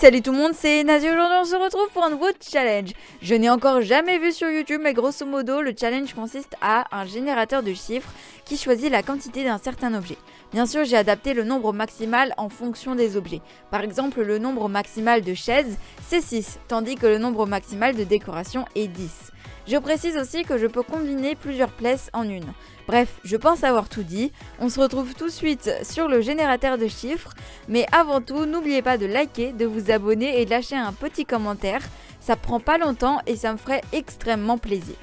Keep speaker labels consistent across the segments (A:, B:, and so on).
A: salut tout le monde, c'est Nazi aujourd'hui on se retrouve pour un nouveau challenge. Je n'ai encore jamais vu sur YouTube mais grosso modo le challenge consiste à un générateur de chiffres qui choisit la quantité d'un certain objet. Bien sûr j'ai adapté le nombre maximal en fonction des objets. Par exemple le nombre maximal de chaises c'est 6 tandis que le nombre maximal de décorations est 10. Je précise aussi que je peux combiner plusieurs pièces en une. Bref, je pense avoir tout dit. On se retrouve tout de suite sur le générateur de chiffres. Mais avant tout, n'oubliez pas de liker, de vous abonner et de lâcher un petit commentaire. Ça prend pas longtemps et ça me ferait extrêmement plaisir.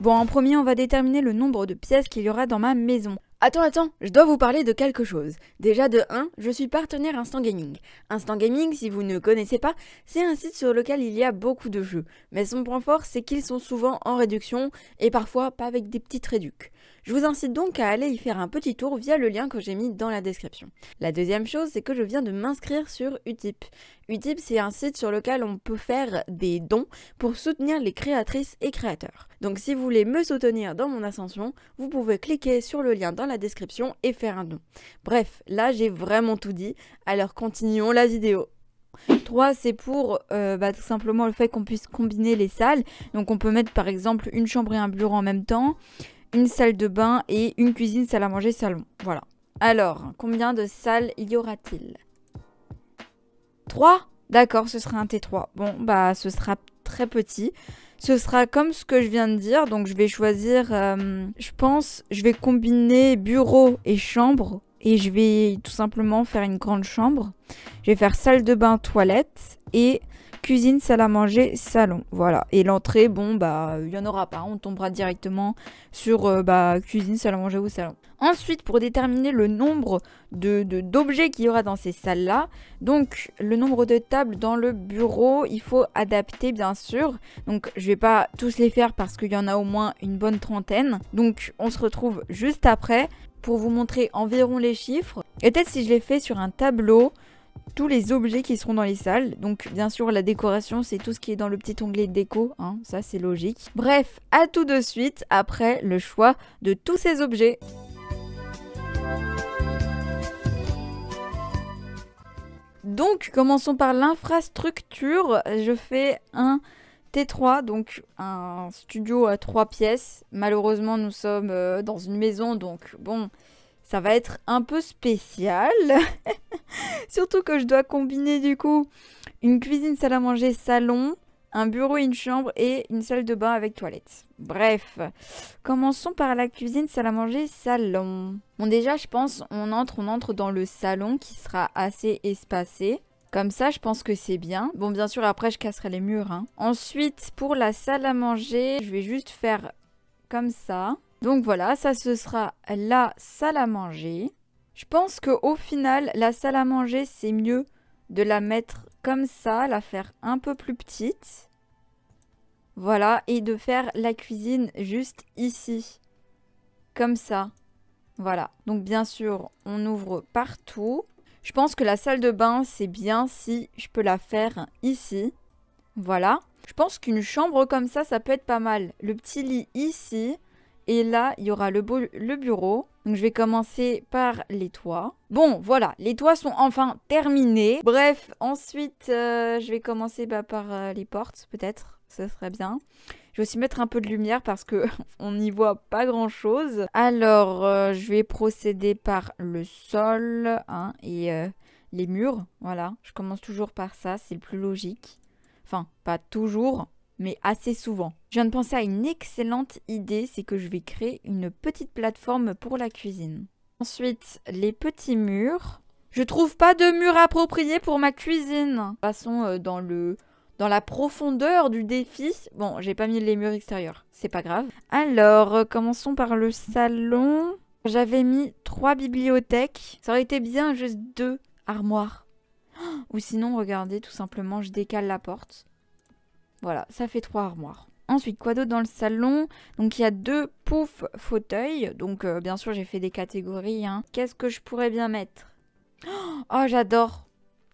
A: Bon, en premier, on va déterminer le nombre de pièces qu'il y aura dans ma maison. Attends, attends, je dois vous parler de quelque chose. Déjà de 1, je suis partenaire Instant Gaming. Instant Gaming, si vous ne connaissez pas, c'est un site sur lequel il y a beaucoup de jeux. Mais son point fort, c'est qu'ils sont souvent en réduction et parfois pas avec des petites réductions. Je vous incite donc à aller y faire un petit tour via le lien que j'ai mis dans la description. La deuxième chose, c'est que je viens de m'inscrire sur Utip. Utip, c'est un site sur lequel on peut faire des dons pour soutenir les créatrices et créateurs. Donc si vous voulez me soutenir dans mon ascension, vous pouvez cliquer sur le lien dans la description et faire un don. Bref, là j'ai vraiment tout dit, alors continuons la vidéo. 3, c'est pour euh, bah, tout simplement le fait qu'on puisse combiner les salles. Donc on peut mettre par exemple une chambre et un bureau en même temps une salle de bain et une cuisine, salle à manger, salon. Voilà. Alors, combien de salles y aura-t-il Trois D'accord, ce sera un T3. Bon, bah, ce sera très petit. Ce sera comme ce que je viens de dire. Donc, je vais choisir, euh, je pense, je vais combiner bureau et chambre. Et je vais tout simplement faire une grande chambre. Je vais faire salle de bain, toilette. Et cuisine, salle à manger, salon. Voilà. Et l'entrée, bon, bah, il n'y en aura pas. On tombera directement sur euh, bah, cuisine, salle à manger ou salon. Ensuite, pour déterminer le nombre d'objets de, d'objets qu'il y aura dans ces salles-là, donc le nombre de tables dans le bureau, il faut adapter bien sûr. Donc je vais pas tous les faire parce qu'il y en a au moins une bonne trentaine. Donc on se retrouve juste après pour vous montrer environ les chiffres. Et peut-être si je les fais sur un tableau, tous les objets qui seront dans les salles. Donc bien sûr la décoration c'est tout ce qui est dans le petit onglet déco, hein, ça c'est logique. Bref, à tout de suite après le choix de tous ces objets. Donc commençons par l'infrastructure. Je fais un T3, donc un studio à trois pièces. Malheureusement nous sommes euh, dans une maison donc bon ça va être un peu spécial. Surtout que je dois combiner du coup une cuisine, salle à manger, salon, un bureau et une chambre et une salle de bain avec toilette. Bref, commençons par la cuisine, salle à manger, salon. Bon déjà je pense on entre, on entre dans le salon qui sera assez espacé. Comme ça, je pense que c'est bien. Bon, bien sûr, après, je casserai les murs. Hein. Ensuite, pour la salle à manger, je vais juste faire comme ça. Donc voilà, ça ce sera la salle à manger. Je pense qu'au final, la salle à manger, c'est mieux de la mettre comme ça, la faire un peu plus petite. Voilà, et de faire la cuisine juste ici. Comme ça. Voilà. Donc bien sûr, on ouvre partout. Je pense que la salle de bain, c'est bien si je peux la faire ici. Voilà. Je pense qu'une chambre comme ça, ça peut être pas mal. Le petit lit ici. Et là, il y aura le, bureau. Donc, je vais commencer par les toits. Bon, voilà, les toits sont enfin terminés. Bref, ensuite, euh, je vais commencer bah, par euh, les portes, peut-être. Ce serait bien. Je vais aussi mettre un peu de lumière parce que on n'y voit pas grand chose. Alors, euh, je vais procéder par le sol hein, et les murs. Voilà, je commence toujours par ça, c'est le plus logique. Enfin, pas toujours, mais assez souvent. Je viens de penser à une excellente idée, c'est que je vais créer une petite plateforme pour la cuisine. Ensuite, les petits murs. Je trouve pas de mur approprié pour ma cuisine. Passons euh, dans le dans la profondeur du défi. Bon, j'ai pas mis les murs extérieurs, c'est pas grave. Alors, euh, commençons par le salon. J'avais mis trois bibliothèques. Ça aurait été bien juste deux armoires. Oh, ou sinon, regardez, tout simplement, je décale la porte. Voilà, ça fait trois armoires. Ensuite, quoi d'autre dans le salon Donc il y a deux poufs fauteuils. Donc euh, bien sûr, j'ai fait des catégories. Hein. Qu'est-ce que je pourrais bien mettre Oh, j'adore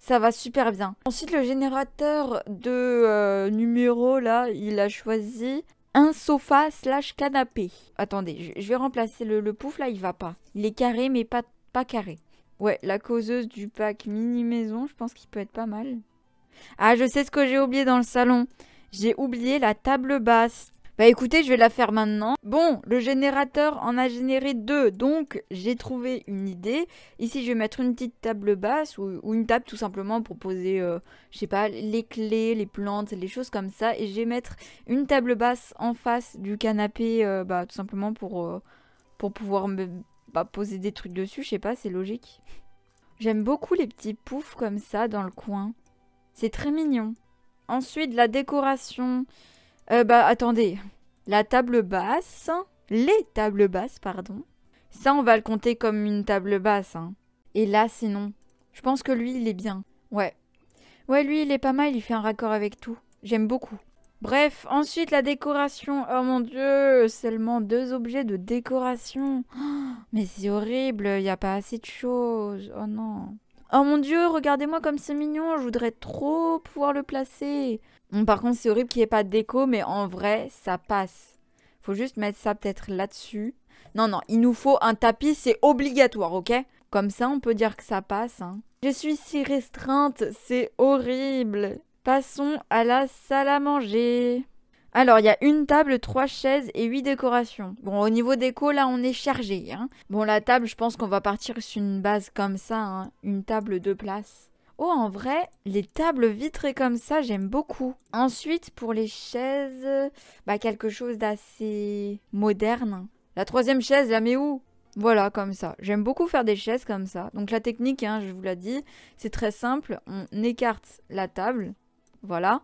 A: ça va super bien. Ensuite, le générateur de euh, numéro, là, il a choisi un sofa slash canapé. Attendez, je, vais remplacer le, pouf, là, il va pas. Il est carré, mais pas, pas carré. Ouais, la causeuse du pack mini maison, je pense qu'il peut être pas mal. Ah, je sais ce que j'ai oublié dans le salon. J'ai oublié la table basse. Bah écoutez, je vais la faire maintenant. Bon, le générateur en a généré deux, donc j'ai trouvé une idée. Ici, je vais mettre une petite table basse ou, une table tout simplement pour poser, euh, je sais pas, les clés, les plantes, les choses comme ça. Et je vais mettre une table basse en face du canapé, euh, bah, tout simplement pour, euh, pour pouvoir me bah, poser des trucs dessus. Je sais pas, c'est logique. J'aime beaucoup les petits poufs comme ça dans le coin. C'est très mignon. Ensuite, la décoration. Euh, bah, attendez. La table basse. Les tables basses, pardon. Ça, on va le compter comme une table basse. Hein. Et là, sinon. Je pense que lui, il est bien. Ouais. Ouais, lui, il est pas mal. Il fait un raccord avec tout. J'aime beaucoup. Bref, ensuite la décoration. Oh mon dieu, seulement deux objets de décoration. mais c'est horrible, il n'y a pas assez de choses. Oh non. Oh mon dieu, regardez-moi comme c'est mignon, je voudrais trop pouvoir le placer. Bon, par contre, c'est horrible qu'il n'y ait pas de déco, mais en vrai, ça passe. Faut juste mettre ça peut-être là-dessus. Non, non, il nous faut un tapis, c'est obligatoire, ok Comme ça, on peut dire que ça passe. Hein. Je suis si restreinte, c'est horrible. Passons à la salle à manger. Alors, il y a une table, trois chaises et huit décorations. Bon, au niveau déco, là, on est chargé. Hein. Bon, la table, je pense qu'on va partir sur une base comme ça, hein. une table de place. Oh, en vrai, les tables vitrées comme ça, j'aime beaucoup. Ensuite, pour les chaises, bah, quelque chose d'assez moderne. La troisième chaise, la mais où voilà, comme ça. J'aime beaucoup faire des chaises comme ça. Donc la technique, hein, je vous l'ai dit, c'est très simple. On écarte la table. Voilà.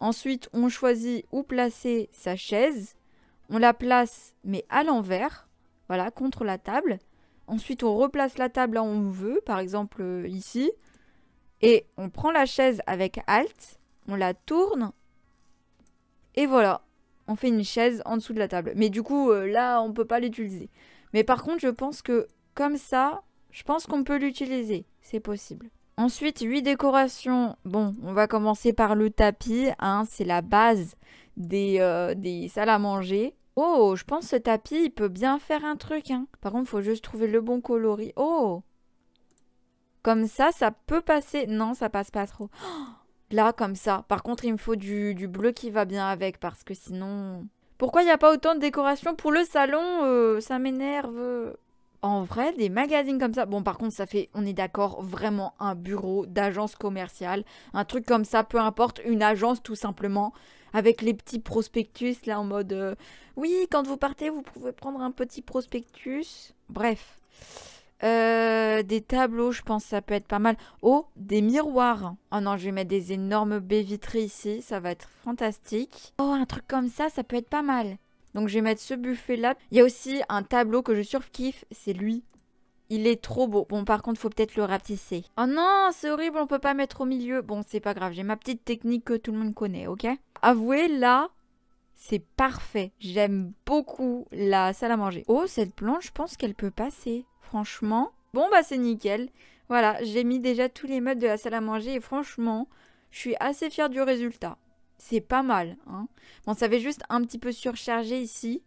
A: Ensuite, on choisit où placer sa chaise. On la place, mais à l'envers, voilà, contre la table. Ensuite, on replace la table là où on veut, par exemple euh, ici. Et on prend la chaise avec Alt, on la tourne. Et voilà, on fait une chaise en dessous de la table. Mais du coup, euh, là, on ne peut pas l'utiliser. Mais par contre, je pense que comme ça, je pense qu'on peut l'utiliser. C'est possible. Ensuite, 8 décorations. Bon, on va commencer par le tapis. Hein, c'est la base des, euh, des salles à manger. Oh, je pense que ce tapis, il peut bien faire un truc. Hein. Par contre, il faut juste trouver le bon coloris. Oh Comme ça, ça peut passer. Non, ça passe pas trop. Oh, là, comme ça. Par contre, il me faut du, du bleu qui va bien avec parce que sinon... Pourquoi il n'y a pas autant de décorations pour le salon euh, Ça m'énerve en vrai, des magazines comme ça, bon par contre ça fait, on est d'accord, vraiment un bureau d'agence commerciale, un truc comme ça, peu importe, une agence tout simplement, avec les petits prospectus là en mode, euh, oui quand vous partez vous pouvez prendre un petit prospectus, bref. Euh, des tableaux, je pense, ça peut être pas mal. Oh, des miroirs. Oh non, je vais mettre des énormes baies vitrées ici, ça va être fantastique. Oh, un truc comme ça, ça peut être pas mal. Donc je vais mettre ce buffet là. Il y a aussi un tableau que je surkiffe, c'est lui. Il est trop beau. Bon, par contre, faut peut-être le rapetisser. Oh non, c'est horrible, on peut pas mettre au milieu. Bon, c'est pas grave, j'ai ma petite technique que tout le monde connaît, ok Avouez, là, c'est parfait. J'aime beaucoup la salle à manger. Oh, cette planche, je pense qu'elle peut passer, franchement. Bon, bah c'est nickel. Voilà, j'ai mis déjà tous les meubles de la salle à manger et franchement, je suis assez fière du résultat c'est pas mal. Hein. Bon, ça fait juste un petit peu surchargé ici,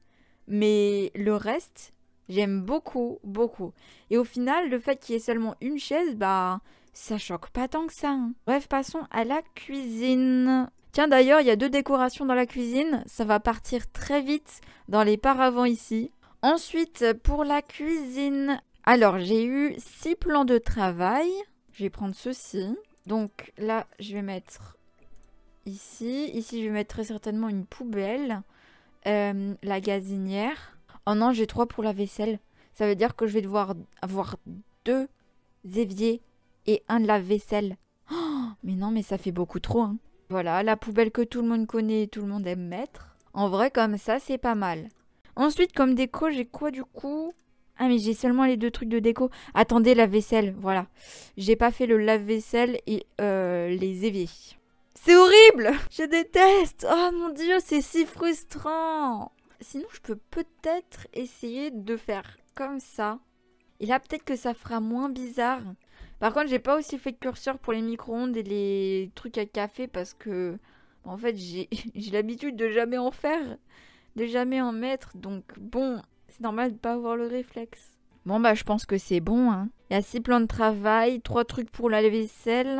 A: mais le reste, j'aime beaucoup, beaucoup. Et au final, le fait qu'il y ait seulement une chaise, bah, ça choque pas tant que ça. Hein. Bref, passons à la cuisine. Tiens d'ailleurs, il y a deux décorations dans la cuisine, ça va partir très vite dans les paravents ici. Ensuite, pour la cuisine, alors j'ai eu six plans de travail. Je vais prendre ceci. Donc là, je vais mettre ici. Ici, je vais mettre très certainement une poubelle. Euh, la gazinière. Oh non, j'ai trois pour la vaisselle. Ça veut dire que je vais devoir avoir deux éviers et un de la vaisselle. Oh, mais non, mais ça fait beaucoup trop. Hein. Voilà, la poubelle que tout le monde connaît et tout le monde aime mettre. En vrai, comme ça, c'est pas mal. Ensuite, comme déco, j'ai quoi du coup Ah, mais j'ai seulement les deux trucs de déco. Attendez, la vaisselle, voilà. J'ai pas fait le lave-vaisselle et euh, les éviers. C'est horrible Je déteste Oh mon dieu, c'est si frustrant Sinon, je peux peut-être essayer de faire comme ça. Et là, peut-être que ça fera moins bizarre. Par contre, j'ai pas aussi fait de curseur pour les micro-ondes et les trucs à café parce que, en fait, j'ai l'habitude de jamais en faire, de jamais en mettre. Donc, bon, c'est normal de pas avoir le réflexe. Bon bah je pense que c'est bon. Hein. Il y a six plans de travail, trois trucs pour la vaisselle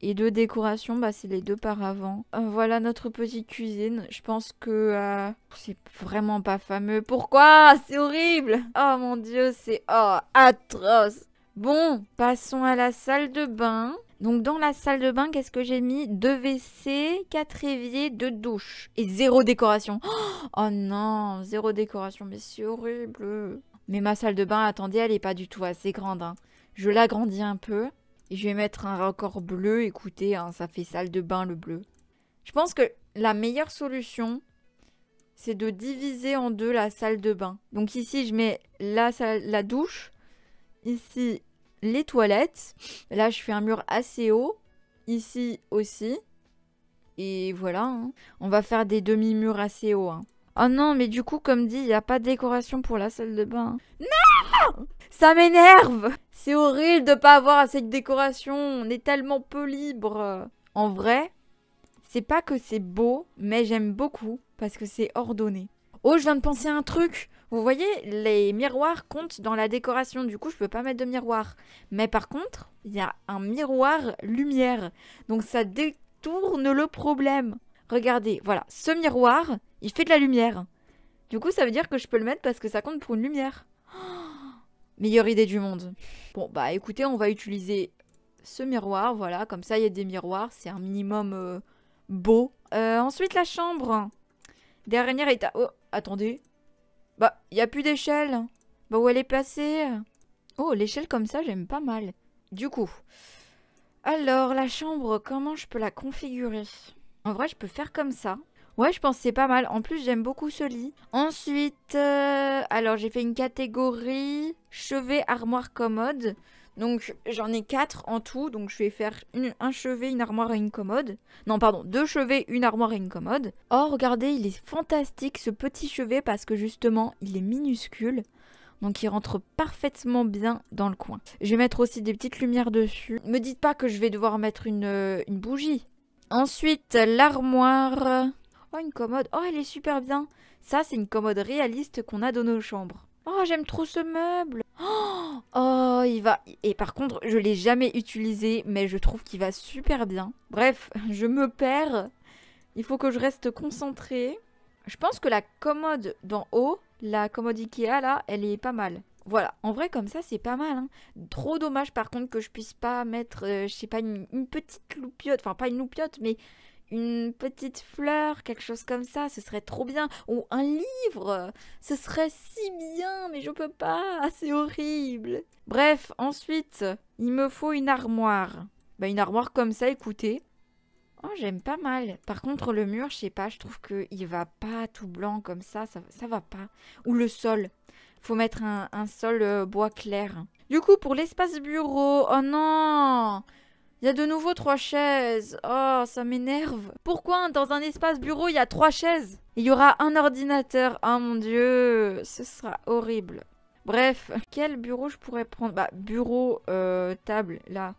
A: et 2 décorations, bah c'est les deux par avant. Euh, voilà notre petite cuisine. Je pense que euh, c'est vraiment pas fameux. Pourquoi C'est horrible Oh mon dieu, c'est oh, atroce Bon, passons à la salle de bain. Donc dans la salle de bain, qu'est-ce que j'ai mis Deux WC, quatre éviers, deux douches et zéro décoration. Oh non, zéro décoration, mais c'est horrible. Mais ma salle de bain, attendez, elle est pas du tout assez grande. Hein. Je l'agrandis un peu. Et je vais mettre un raccord bleu. Écoutez, hein, ça fait salle de bain le bleu. Je pense que la meilleure solution, c'est de diviser en deux la salle de bain. Donc ici, je mets la, la douche. Ici, les toilettes. Là, je fais un mur assez haut. Ici aussi. Et voilà. Hein. On va faire des demi-murs assez hauts. Oh non, mais du coup, comme dit, il n'y a pas de décoration pour la salle de bain. Hein. Non Ça m'énerve C'est horrible de pas avoir assez de décoration. On est tellement peu libre. En vrai, c'est pas que c'est beau, mais j'aime beaucoup parce que c'est ordonné. Oh, je viens de penser à un truc. Vous voyez, les miroirs comptent dans la décoration. Du coup, je peux pas mettre de miroir. Mais par contre, il y a un miroir lumière. Donc ça détourne le problème. Regardez, voilà, ce miroir, il fait de la lumière. Du coup, ça veut dire que je peux le mettre parce que ça compte pour une lumière. meilleure idée du monde. Bon, bah écoutez, on va utiliser ce miroir, voilà. Comme ça, il y a des miroirs. C'est un minimum euh, beau. Euh, ensuite, la chambre. Dernière étape. Oh, attendez. Bah, il n'y a plus d'échelle. Bah, où elle est passée Oh, l'échelle comme ça, j'aime pas mal. Du coup. Alors, la chambre, comment je peux la configurer En vrai, je peux faire comme ça. Ouais, je pense c'est pas mal. En plus, j'aime beaucoup ce lit. Ensuite, euh, alors j'ai fait une catégorie chevet, armoire, commode. Donc j'en ai quatre en tout. Donc je vais faire un chevet, une armoire et une commode. Non, pardon, deux chevets, une armoire et une commode. Oh, regardez, il est fantastique ce petit chevet parce que justement, il est minuscule. Donc il rentre parfaitement bien dans le coin. Je vais mettre aussi des petites lumières dessus. Me dites pas que je vais devoir mettre une euh, bougie. Ensuite, l'armoire. Oh, une commode. Oh, elle est super bien. Ça, c'est une commode réaliste qu'on a dans nos chambres. Oh, j'aime trop ce meuble. Oh, il va... Et par contre, je l'ai jamais utilisé, mais je trouve qu'il va super bien. Bref, je me perds. Il faut que je reste concentrée. Je pense que la commode d'en haut, la commode Ikea, là, elle est pas mal. Voilà, en vrai comme ça c'est pas mal. Hein. Trop dommage par contre que je puisse pas mettre, euh, je sais pas, une, une petite loupiote, enfin pas une loupiote, mais une petite fleur, quelque chose comme ça, ce serait trop bien. Ou un livre, ce serait si bien, mais je peux pas, ah, c'est horrible. Bref, ensuite, il me faut une armoire. Bah, une armoire comme ça, écoutez. Oh, j'aime pas mal. Par contre, le mur, je sais pas, je trouve qu'il va pas tout blanc comme ça, ça, ça va pas. Ou le sol. Faut mettre un, sol euh, bois clair. Du coup, pour l'espace bureau, oh non il y a de nouveau trois chaises. Oh, ça m'énerve. Pourquoi dans un espace bureau, il y a trois chaises Il y aura un ordinateur. Oh mon dieu, ce sera horrible. Bref, quel bureau je pourrais prendre Bah, bureau, euh, table, là.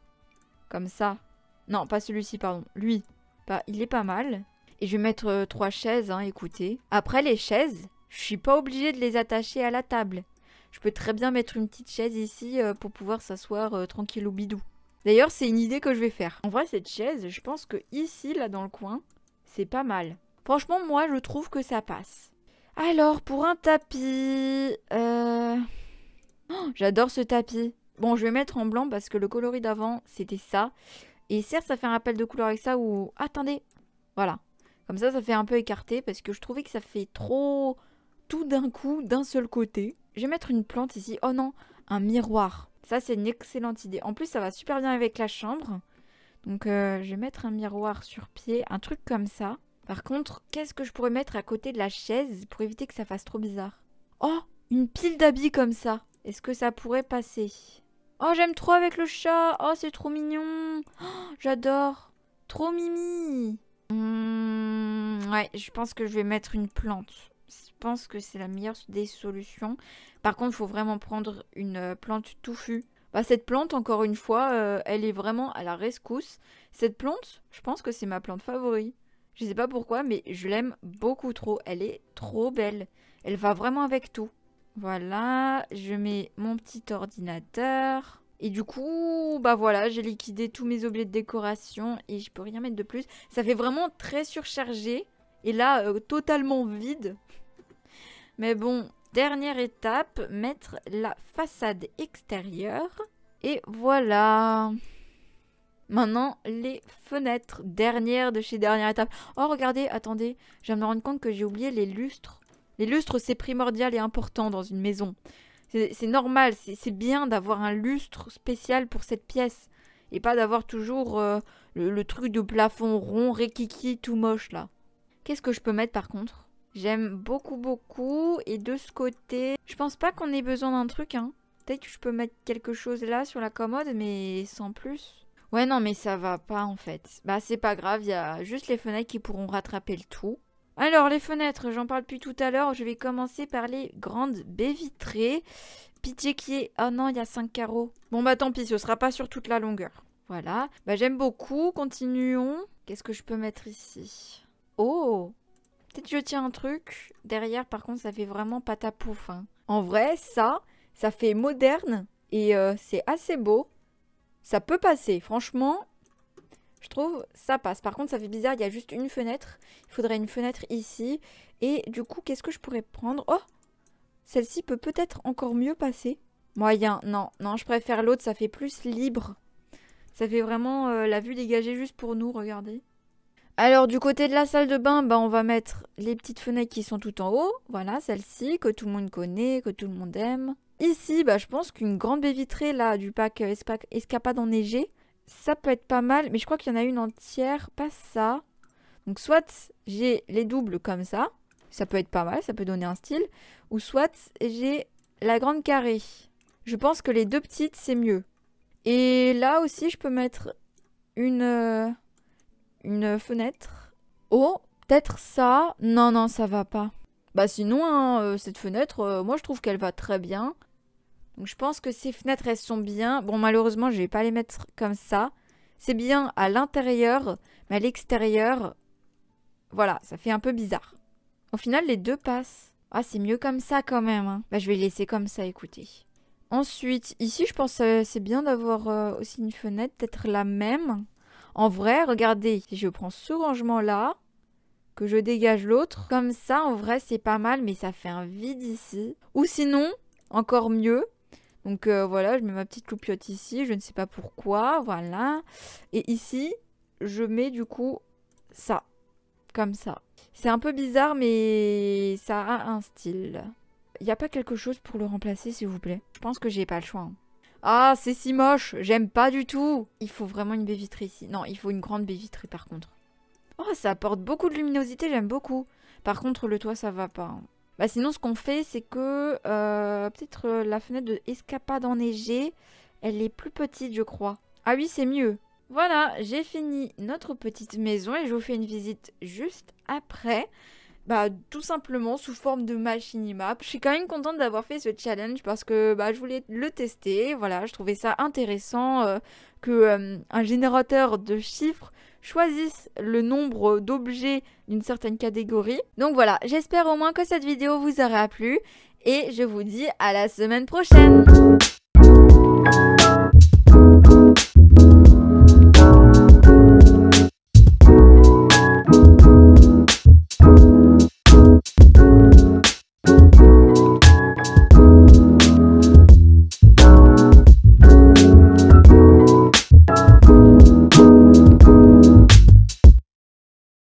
A: Comme ça. Non, pas celui-ci, pardon. Lui. Bah, il est pas mal. Et je vais mettre euh, trois chaises, hein, écoutez. Après, les chaises, je suis pas obligée de les attacher à la table. Je peux très bien mettre une petite chaise ici euh, pour pouvoir s'asseoir tranquille au bidou. D'ailleurs, c'est une idée que je vais faire. En vrai, cette chaise, je pense que ici, là, dans le coin, c'est pas mal. Franchement, moi, je trouve que ça passe. Alors, pour un tapis... Euh, oh, j'adore ce tapis. Bon, je vais mettre en blanc parce que le coloris d'avant, c'était ça. Et certes, ça fait un rappel de couleur avec ça ou... Attendez. Voilà. Comme ça, ça fait un peu écarté parce que je trouvais que ça fait trop... Tout d'un coup, d'un seul côté. Je vais mettre une plante ici. Oh non, un miroir. Ça, c'est une excellente idée. En plus, ça va super bien avec la chambre. Donc, euh, je vais mettre un miroir sur pied, un truc comme ça. Par contre, qu'est-ce que je pourrais mettre à côté de la chaise pour éviter que ça fasse trop bizarre Oh, une pile d'habits comme ça. Est-ce que ça pourrait passer Oh, j'aime trop avec le chat. Oh, c'est trop mignon. Oh, j'adore. Trop mimi. Hmm, ouais, je pense que je vais mettre une plante. Je pense que c'est la meilleure des solutions. Par contre, il faut vraiment prendre une euh, plante touffue. Bah, cette plante, encore une fois, euh, elle est vraiment à la rescousse. Cette plante, je pense que c'est ma plante favorite. Je sais pas pourquoi, mais je l'aime beaucoup trop. Elle est trop belle. Elle va vraiment avec tout. Voilà, je mets mon petit ordinateur. Et du coup, bah voilà, j'ai liquidé tous mes objets de décoration et je peux rien mettre de plus. Ça fait vraiment très surchargé. Et là, euh, totalement vide. Mais bon, dernière étape, mettre la façade extérieure. Et voilà Maintenant, les fenêtres. Dernière de chez Dernière Étape. Oh, regardez, attendez. Je viens de me rendre compte que j'ai oublié les lustres. Les lustres, c'est primordial et important dans une maison. C'est normal, c'est bien d'avoir un lustre spécial pour cette pièce. Et pas d'avoir toujours euh, le, truc de plafond rond, rékiki, tout moche, là. Qu'est-ce que je peux mettre, par contre J'aime beaucoup, beaucoup. Et de ce côté, je pense pas qu'on ait besoin d'un truc. Hein. Peut-être que je peux mettre quelque chose là sur la commode, mais sans plus. Ouais, non, mais ça va pas en fait. Bah, c'est pas grave, il y a juste les fenêtres qui pourront rattraper le tout. Alors, les fenêtres, j'en parle plus tout à l'heure. Je vais commencer par les grandes baies vitrées. Pitié qui est. Oh non, il y a 5 carreaux. Bon, bah tant pis, ce sera pas sur toute la longueur. Voilà. Bah, j'aime beaucoup. Continuons. Qu'est-ce que je peux mettre ici Oh Peut-être je tiens un truc. Derrière, par contre, ça fait vraiment patapouf. Hein. En vrai, ça, ça fait moderne et euh, c'est assez beau. Ça peut passer. Franchement, je trouve ça passe. Par contre, ça fait bizarre. Il y a juste une fenêtre. Il faudrait une fenêtre ici. Et du coup, qu'est-ce que je pourrais prendre Oh Celle-ci peut peut-être encore mieux passer. Moyen. Non, non, je préfère l'autre. Ça fait plus libre. Ça fait vraiment euh, la vue dégagée juste pour nous. Regardez. Alors du côté de la salle de bain, bah, on va mettre les petites fenêtres qui sont tout en haut. Voilà, celle-ci que tout le monde connaît, que tout le monde aime. Ici, bah, je pense qu'une grande baie vitrée là du pack euh, Escapade enneigée, ça peut être pas mal. Mais je crois qu'il y en a une entière, pas ça. Donc soit j'ai les doubles comme ça, ça peut être pas mal, ça peut donner un style. Ou soit j'ai la grande carrée. Je pense que les deux petites, c'est mieux. Et là aussi, je peux mettre une... Euh, une fenêtre. Oh, peut-être ça. Non, non, ça va pas. Bah sinon, hein, euh, cette fenêtre, euh, moi je trouve qu'elle va très bien. Donc je pense que ces fenêtres, elles sont bien. Bon, malheureusement, je vais pas les mettre comme ça. C'est bien à l'intérieur, mais à l'extérieur, voilà, ça fait un peu bizarre. Au final, les deux passent. Ah, c'est mieux comme ça quand même. Hein. Bah, je vais laisser comme ça, écoutez. Ensuite, ici, je pense que euh, c'est bien d'avoir aussi une fenêtre, peut-être la même. En vrai, regardez, si je prends ce rangement-là, que je dégage l'autre, comme ça, en vrai, c'est pas mal, mais ça fait un vide ici. Ou sinon, encore mieux, donc euh, voilà, je mets ma petite loupiote ici, je ne sais pas pourquoi, voilà. Et ici, je mets du coup ça, comme ça. C'est un peu bizarre, mais ça a un style. Il n'y a pas quelque chose pour le remplacer, s'il vous plaît Je pense que j'ai pas le choix. Hein. Ah, c'est si moche, j'aime pas du tout. Il faut vraiment une baie vitrée ici. Non, il faut une grande baie vitrée par contre. Oh, ça apporte beaucoup de luminosité, j'aime beaucoup. Par contre, le toit, ça va pas. Hein. Bah sinon, ce qu'on fait, c'est que euh, peut-être euh, la fenêtre de escapade enneigée, elle est plus petite, je crois. Ah oui, c'est mieux. Voilà, j'ai fini notre petite maison et je vous fais une visite juste après bah, tout simplement sous forme de map. Je suis quand même contente d'avoir fait ce challenge parce que bah, je voulais le tester. Voilà, je trouvais ça intéressant euh, que euh, un générateur de chiffres choisisse le nombre d'objets d'une certaine catégorie. Donc voilà, j'espère au moins que cette vidéo vous aura plu et je vous dis à la semaine prochaine